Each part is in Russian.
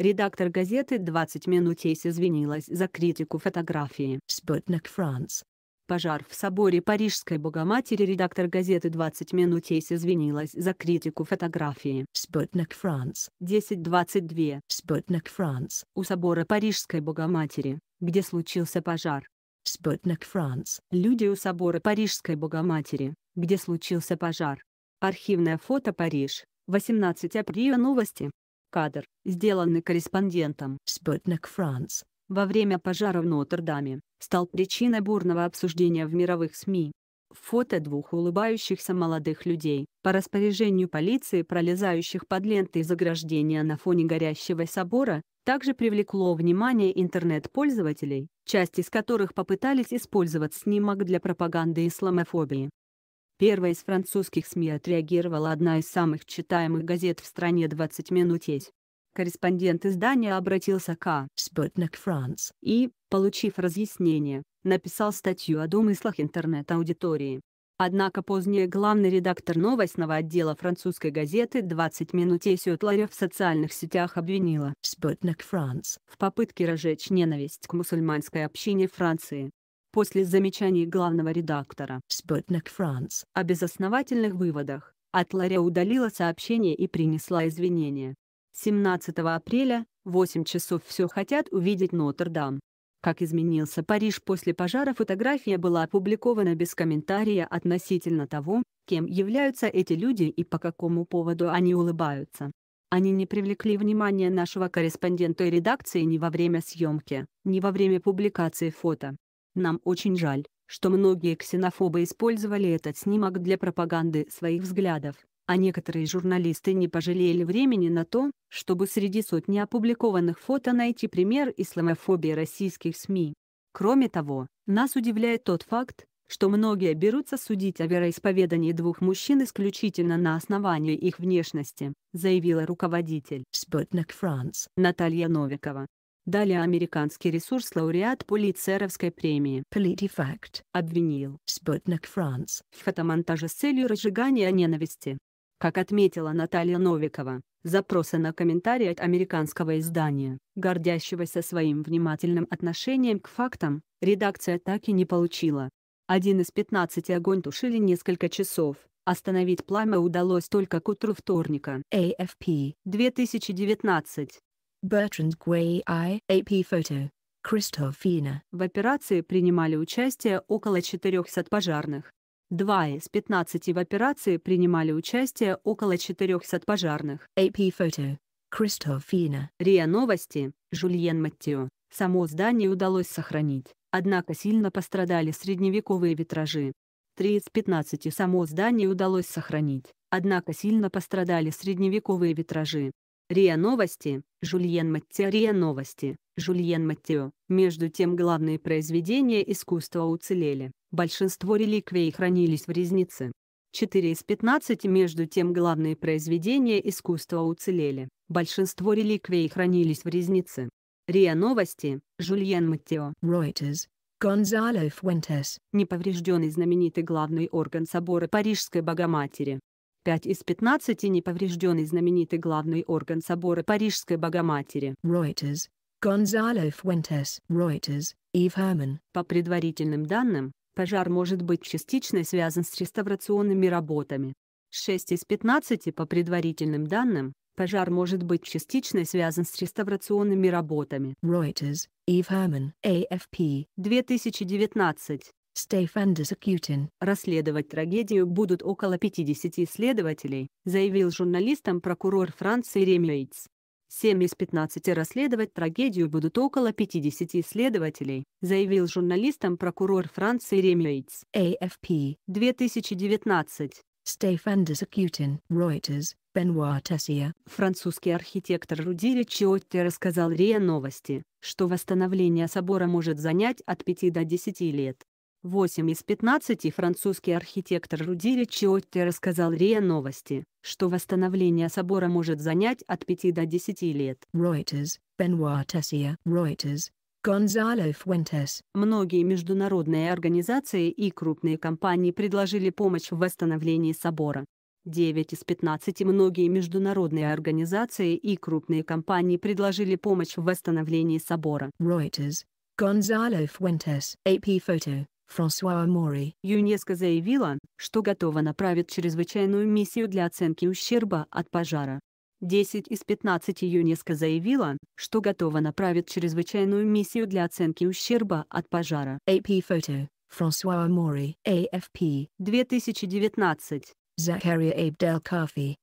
Редактор газеты «20 минутей» извинилась за критику фотографии «Спутник Франц». Пожар в соборе Парижской Богоматери редактор газеты «20 минутей» извинилась за критику фотографии «Спутник Франц» 10.22 «Спутник Франц» у собора Парижской Богоматери, где случился пожар. «Спутник Франц» люди у собора Парижской Богоматери, где случился пожар. Архивное фото Париж, 18 апреля новости. Кадр, сделанный корреспондентом «Спутник Франц» во время пожара в Нотр-Даме, стал причиной бурного обсуждения в мировых СМИ. Фото двух улыбающихся молодых людей, по распоряжению полиции пролезающих под ленты заграждения на фоне горящего собора, также привлекло внимание интернет-пользователей, часть из которых попытались использовать снимок для пропаганды исламофобии. Первая из французских СМИ отреагировала одна из самых читаемых газет в стране 20 минут есть. Корреспондент издания обратился к «Спутник Франц» и, получив разъяснение, написал статью о домыслах интернет-аудитории. Однако позднее главный редактор новостного отдела французской газеты «20 минут» Сютларе в социальных сетях обвинила «Спутник Франц» в попытке разжечь ненависть к мусульманской общине Франции после замечаний главного редактора Sputnik France о безосновательных выводах, от Ларя удалила сообщение и принесла извинения. 17 апреля, 8 часов все хотят увидеть Нотр-Дам. Как изменился Париж после пожара фотография была опубликована без комментария относительно того, кем являются эти люди и по какому поводу они улыбаются. Они не привлекли внимания нашего корреспондента и редакции ни во время съемки, ни во время публикации фото. Нам очень жаль, что многие ксенофобы использовали этот снимок для пропаганды своих взглядов, а некоторые журналисты не пожалели времени на то, чтобы среди сотни опубликованных фото найти пример исламофобии российских СМИ. Кроме того, нас удивляет тот факт, что многие берутся судить о вероисповедании двух мужчин исключительно на основании их внешности, заявила руководитель Спутник Франц Наталья Новикова. Далее американский ресурс-лауреат Пулицеровской премии Politifact обвинил Sputnik France в фотомонтаже с целью разжигания ненависти. Как отметила Наталья Новикова, запросы на комментарии от американского издания, гордящегося своим внимательным отношением к фактам, редакция так и не получила. Один из 15 огонь тушили несколько часов, Остановить пламя удалось только к утру вторника. AFP 2019. Bertrand Гуэй I. AP Photo. Кристофина. В операции принимали участие около 400 пожарных. Два из 15 в операции принимали участие около 400 пожарных. AP Photo. Кристофина. РИА Новости. Жульен Маттио. Само здание удалось сохранить, однако сильно пострадали средневековые витражи. Три из 15 само здание удалось сохранить, однако сильно пострадали средневековые витражи. РИА Новости, Жульен Маттео РИА Новости, Жульен Маттео. Между тем главные произведения искусства уцелели, большинство реликвий хранились в резнице. 4 из 15 между тем главные произведения искусства уцелели, большинство реликвий хранились в резнице. РИА Новости, Жульен Маттео. Reuters. Гонзало Фуэнтес. Неповрежденный знаменитый главный орган собора Парижской Богоматери. 5 из 15 неповрежденный знаменитый главный орган собора Парижской Богоматери. Reuters. Гонзало Фуэнтес. Reuters. Ив Herman. По предварительным данным, пожар может быть частично связан с реставрационными работами. 6 из 15 по предварительным данным, пожар может быть частично связан с реставрационными работами. Reuters, Eve Herman, AFP. 2019. Стейфандес Акьютин. Расследовать трагедию будут около 50 исследователей, заявил журналистам прокурор Франции Ремейтс. 7 из 15 расследовать трагедию будут около 50 исследователей, заявил журналистам прокурор Франции Ремейтс. AFP «Э 2019. Стейфандес Акьютин. Reuters. Бенуа Тессия. Французский архитектор Рудири Чиотти рассказал РИА Новости, что восстановление собора может занять от 5 до 10 лет. 8 из 15 французский архитектор Рудири Чиотти рассказал РИА Новости, что восстановление собора может занять от 5 до 10 лет. Reuters, Benoit Tessier, Reuters, Гонзало Фуэнтес. Многие международные организации и крупные компании предложили помощь в восстановлении собора. 9 из 15 многие международные организации и крупные компании предложили помощь в восстановлении собора. Reuters, Гонзало Фуэнтес, AP Photo. Франсуа Амори. ЮНЕСКО заявила, что готова направить чрезвычайную миссию для оценки ущерба от пожара. 10 из 15 ЮНЕСКО заявила, что готова направить чрезвычайную миссию для оценки ущерба от пожара. AP Photo. Франсуа Амори. AFP. 2019. Захария Эйбдел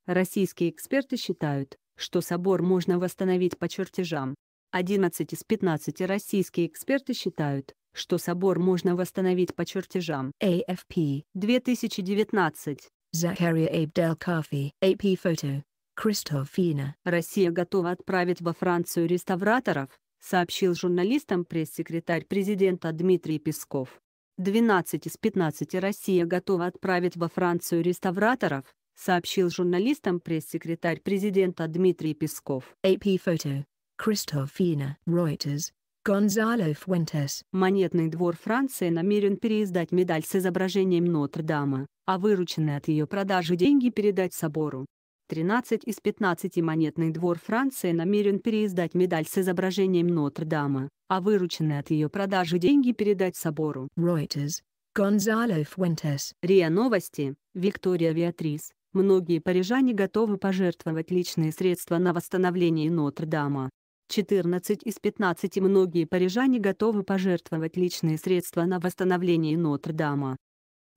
Российские эксперты считают, что собор можно восстановить по чертежам. 11 из 15 российские эксперты считают, что собор можно восстановить по чертежам. AFP 2019. Захария Абдель Кафи. AP Photo. Кристофина. Россия готова отправить во Францию реставраторов, сообщил журналистам пресс-секретарь президента Дмитрий Песков. 12 из 15 Россия готова отправить во Францию реставраторов, сообщил журналистам пресс-секретарь президента Дмитрий Песков. AP Photo. Кристофина. Reuters. Гонзало Фуэнтес. Монетный двор Франции намерен переиздать медаль с изображением Нотр-Дама, а вырученные от ее продажи деньги передать собору. 13 из 15 монетный двор Франции намерен переиздать медаль с изображением Нотр-Дама, а вырученные от ее продажи деньги передать собору. Reuters. Гонзало Фуэнтес. РИА Новости. Виктория Виатрис. Многие парижане готовы пожертвовать личные средства на восстановление Нотр-Дама. 14 из 15 многие парижане готовы пожертвовать личные средства на восстановление Нотр-Дама.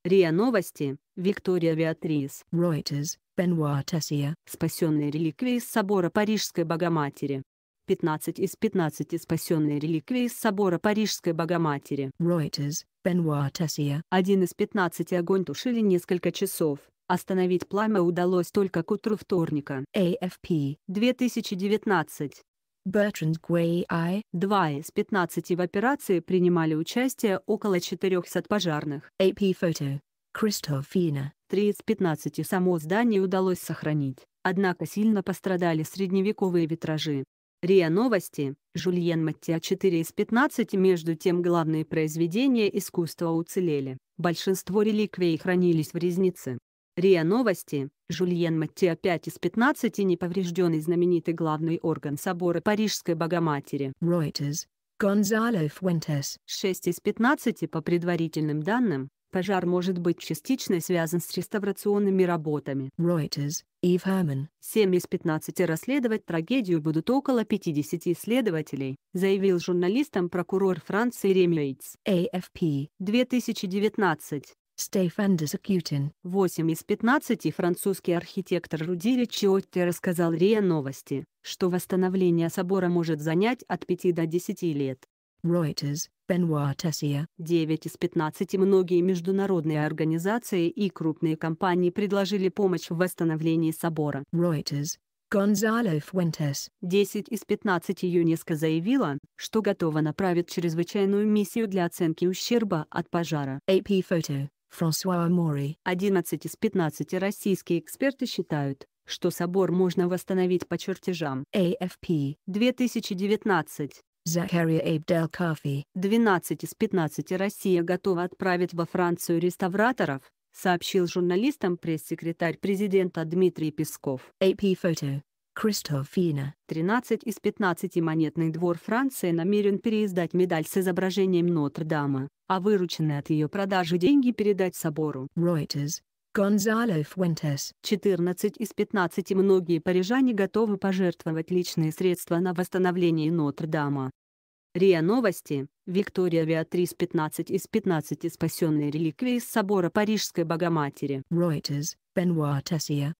РИА Новости, Виктория Виатрис, Reuters, Бенуа Тессия, спасенные реликвии из собора Парижской Богоматери. 15 из 15 спасенные реликвии из собора Парижской Богоматери. Reuters, Бенуа Тессия. Один из 15 огонь тушили несколько часов. Остановить пламя удалось только к утру вторника. AFP. 2019. Bertrand Гуэй I. Два из 15 в операции принимали участие около 400 пожарных. AP Photo. Кристофина. Три из 15 само здание удалось сохранить, однако сильно пострадали средневековые витражи. РИА Новости, Жульен Маттиа 4 из 15 между тем главные произведения искусства уцелели. Большинство реликвий хранились в резнице. РИА Новости, Жульен Маттео опять из 15 неповрежденный знаменитый главный орган собора Парижской Богоматери. Reuters. Гонзало Фуэнтес. 6 из 15 по предварительным данным, пожар может быть частично связан с реставрационными работами. Reuters. Ив Херман. 7 из 15 расследовать трагедию будут около 50 исследователей, заявил журналистам прокурор Франции Ремейтс. AFP. 2019. Стефан Дезакьютин. 8 из 15 французский архитектор Руди Чиотти рассказал РИА Новости, что восстановление собора может занять от 5 до 10 лет. Reuters, Бенуа Тессия. 9 из 15 многие международные организации и крупные компании предложили помощь в восстановлении собора. Reuters, Гонзало Фуэнтес. 10 из 15 ЮНЕСКО заявила, что готова направить чрезвычайную миссию для оценки ущерба от пожара. AP Photo. Франсуа Амори. 11 из 15 российские эксперты считают, что собор можно восстановить по чертежам. AFP 2019. Захария Эйбдел Кафи. 12 из 15 Россия готова отправить во Францию реставраторов, сообщил журналистам пресс-секретарь президента Дмитрий Песков. AP Photo Кристофина. 13 из 15 монетный двор Франции намерен переиздать медаль с изображением Нотр-Дама, а вырученные от ее продажи деньги передать собору. Reuters. Гонзало Фуэнтес. 14 из 15 многие парижане готовы пожертвовать личные средства на восстановление Нотр-Дама. РИА Новости, Виктория Виатрис 15 из 15 спасенные реликвии из собора Парижской Богоматери. Reuters, Бенуа Тессия.